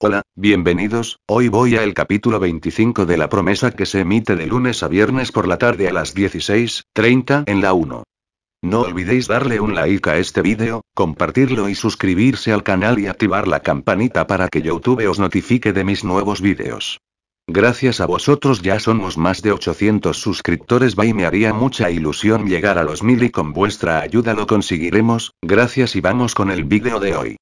Hola, bienvenidos, hoy voy a el capítulo 25 de La Promesa que se emite de lunes a viernes por la tarde a las 16.30 en la 1. No olvidéis darle un like a este vídeo, compartirlo y suscribirse al canal y activar la campanita para que YouTube os notifique de mis nuevos vídeos. Gracias a vosotros ya somos más de 800 suscriptores y me haría mucha ilusión llegar a los mil y con vuestra ayuda lo conseguiremos, gracias y vamos con el vídeo de hoy.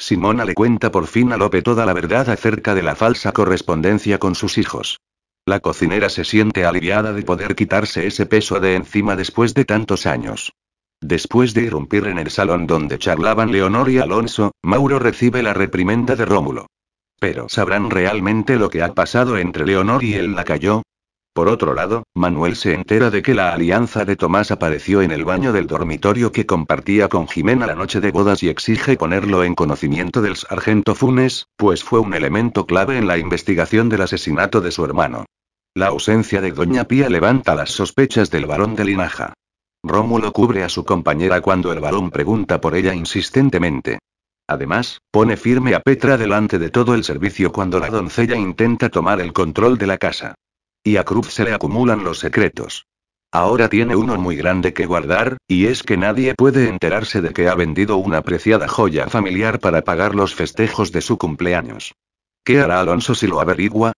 Simona le cuenta por fin a Lope toda la verdad acerca de la falsa correspondencia con sus hijos. La cocinera se siente aliviada de poder quitarse ese peso de encima después de tantos años. Después de irrumpir en el salón donde charlaban Leonor y Alonso, Mauro recibe la reprimenda de Rómulo. Pero ¿sabrán realmente lo que ha pasado entre Leonor y el lacayo? Por otro lado, Manuel se entera de que la alianza de Tomás apareció en el baño del dormitorio que compartía con Jimena la noche de bodas y exige ponerlo en conocimiento del sargento Funes, pues fue un elemento clave en la investigación del asesinato de su hermano. La ausencia de Doña Pía levanta las sospechas del varón de Linaja. Rómulo cubre a su compañera cuando el varón pregunta por ella insistentemente. Además, pone firme a Petra delante de todo el servicio cuando la doncella intenta tomar el control de la casa. Y a Cruz se le acumulan los secretos. Ahora tiene uno muy grande que guardar, y es que nadie puede enterarse de que ha vendido una preciada joya familiar para pagar los festejos de su cumpleaños. ¿Qué hará Alonso si lo averigua?